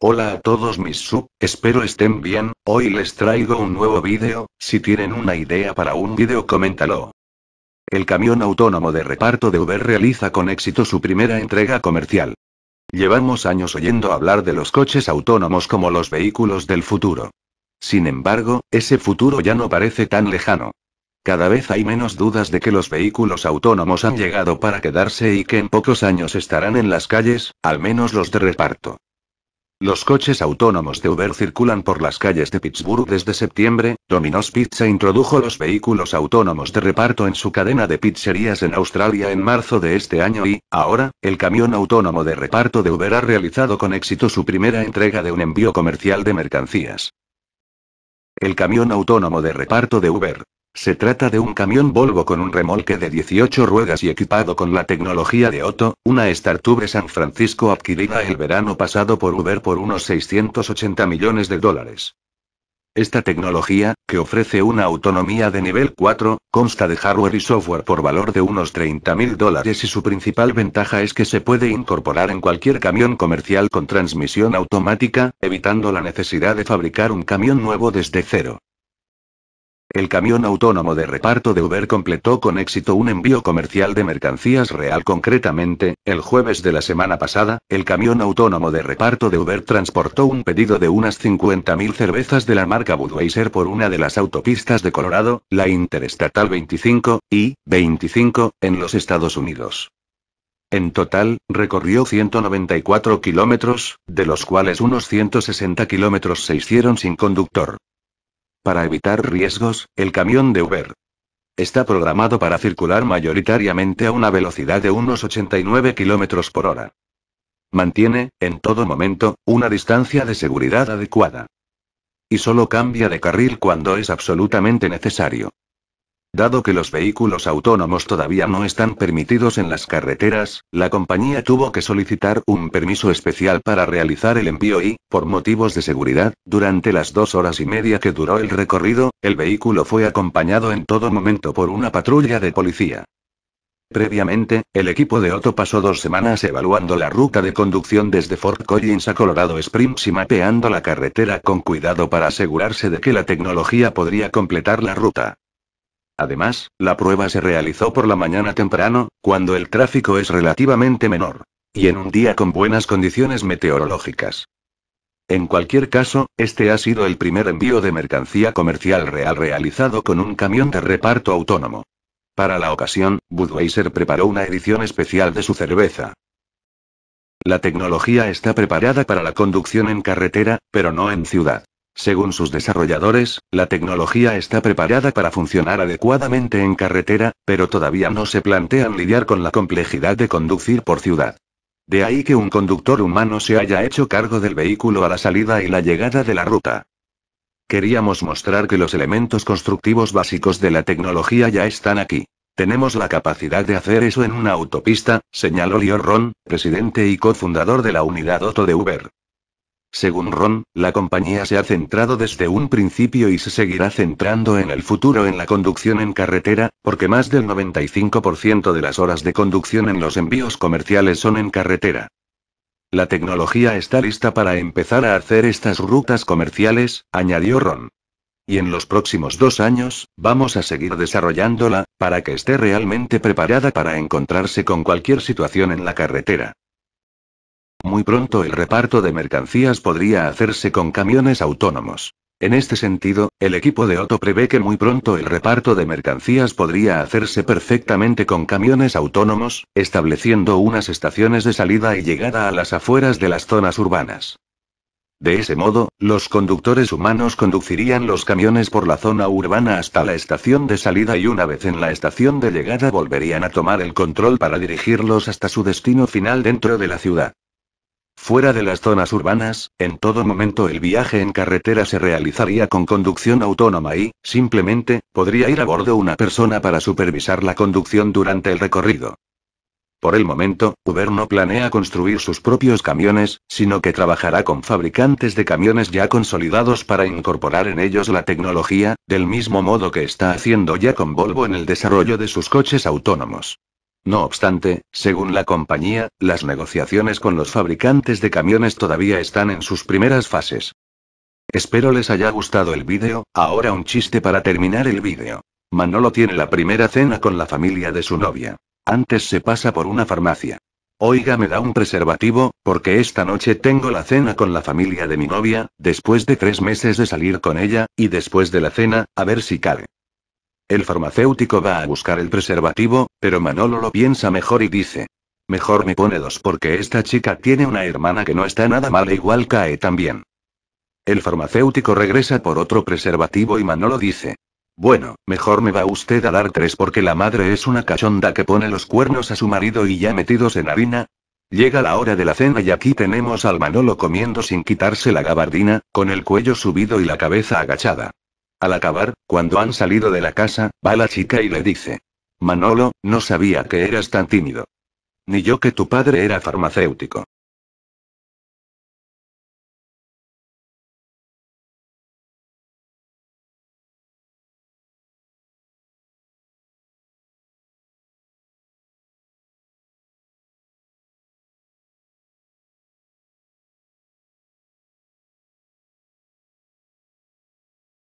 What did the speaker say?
Hola a todos mis sub, espero estén bien, hoy les traigo un nuevo vídeo, si tienen una idea para un vídeo coméntalo. El camión autónomo de reparto de Uber realiza con éxito su primera entrega comercial. Llevamos años oyendo hablar de los coches autónomos como los vehículos del futuro. Sin embargo, ese futuro ya no parece tan lejano. Cada vez hay menos dudas de que los vehículos autónomos han llegado para quedarse y que en pocos años estarán en las calles, al menos los de reparto. Los coches autónomos de Uber circulan por las calles de Pittsburgh desde septiembre. Domino's Pizza introdujo los vehículos autónomos de reparto en su cadena de pizzerías en Australia en marzo de este año y, ahora, el camión autónomo de reparto de Uber ha realizado con éxito su primera entrega de un envío comercial de mercancías. El camión autónomo de reparto de Uber, se trata de un camión Volvo con un remolque de 18 ruedas y equipado con la tecnología de Otto, una de San Francisco adquirida el verano pasado por Uber por unos 680 millones de dólares. Esta tecnología, que ofrece una autonomía de nivel 4, consta de hardware y software por valor de unos 30 mil dólares y su principal ventaja es que se puede incorporar en cualquier camión comercial con transmisión automática, evitando la necesidad de fabricar un camión nuevo desde cero. El camión autónomo de reparto de Uber completó con éxito un envío comercial de mercancías real. Concretamente, el jueves de la semana pasada, el camión autónomo de reparto de Uber transportó un pedido de unas 50.000 cervezas de la marca Budweiser por una de las autopistas de Colorado, la Interestatal 25 y 25, en los Estados Unidos. En total, recorrió 194 kilómetros, de los cuales unos 160 kilómetros se hicieron sin conductor. Para evitar riesgos, el camión de Uber. Está programado para circular mayoritariamente a una velocidad de unos 89 km por hora. Mantiene, en todo momento, una distancia de seguridad adecuada. Y solo cambia de carril cuando es absolutamente necesario. Dado que los vehículos autónomos todavía no están permitidos en las carreteras, la compañía tuvo que solicitar un permiso especial para realizar el envío y, por motivos de seguridad, durante las dos horas y media que duró el recorrido, el vehículo fue acompañado en todo momento por una patrulla de policía. Previamente, el equipo de Otto pasó dos semanas evaluando la ruta de conducción desde Fort Collins a Colorado Springs y mapeando la carretera con cuidado para asegurarse de que la tecnología podría completar la ruta. Además, la prueba se realizó por la mañana temprano, cuando el tráfico es relativamente menor. Y en un día con buenas condiciones meteorológicas. En cualquier caso, este ha sido el primer envío de mercancía comercial real realizado con un camión de reparto autónomo. Para la ocasión, Budweiser preparó una edición especial de su cerveza. La tecnología está preparada para la conducción en carretera, pero no en ciudad. Según sus desarrolladores, la tecnología está preparada para funcionar adecuadamente en carretera, pero todavía no se plantean lidiar con la complejidad de conducir por ciudad. De ahí que un conductor humano se haya hecho cargo del vehículo a la salida y la llegada de la ruta. Queríamos mostrar que los elementos constructivos básicos de la tecnología ya están aquí. Tenemos la capacidad de hacer eso en una autopista, señaló Lior Ron, presidente y cofundador de la unidad Otto de Uber. Según Ron, la compañía se ha centrado desde un principio y se seguirá centrando en el futuro en la conducción en carretera, porque más del 95% de las horas de conducción en los envíos comerciales son en carretera. La tecnología está lista para empezar a hacer estas rutas comerciales, añadió Ron. Y en los próximos dos años, vamos a seguir desarrollándola, para que esté realmente preparada para encontrarse con cualquier situación en la carretera. Muy pronto el reparto de mercancías podría hacerse con camiones autónomos. En este sentido, el equipo de Otto prevé que muy pronto el reparto de mercancías podría hacerse perfectamente con camiones autónomos, estableciendo unas estaciones de salida y llegada a las afueras de las zonas urbanas. De ese modo, los conductores humanos conducirían los camiones por la zona urbana hasta la estación de salida y una vez en la estación de llegada volverían a tomar el control para dirigirlos hasta su destino final dentro de la ciudad. Fuera de las zonas urbanas, en todo momento el viaje en carretera se realizaría con conducción autónoma y, simplemente, podría ir a bordo una persona para supervisar la conducción durante el recorrido. Por el momento, Uber no planea construir sus propios camiones, sino que trabajará con fabricantes de camiones ya consolidados para incorporar en ellos la tecnología, del mismo modo que está haciendo ya con Volvo en el desarrollo de sus coches autónomos. No obstante, según la compañía, las negociaciones con los fabricantes de camiones todavía están en sus primeras fases. Espero les haya gustado el vídeo, ahora un chiste para terminar el vídeo. Manolo tiene la primera cena con la familia de su novia. Antes se pasa por una farmacia. Oiga, me da un preservativo, porque esta noche tengo la cena con la familia de mi novia, después de tres meses de salir con ella, y después de la cena, a ver si cabe. El farmacéutico va a buscar el preservativo, pero Manolo lo piensa mejor y dice. Mejor me pone dos porque esta chica tiene una hermana que no está nada mal igual cae también. El farmacéutico regresa por otro preservativo y Manolo dice. Bueno, mejor me va usted a dar tres porque la madre es una cachonda que pone los cuernos a su marido y ya metidos en harina. Llega la hora de la cena y aquí tenemos al Manolo comiendo sin quitarse la gabardina, con el cuello subido y la cabeza agachada. Al acabar, cuando han salido de la casa, va la chica y le dice. Manolo, no sabía que eras tan tímido. Ni yo que tu padre era farmacéutico.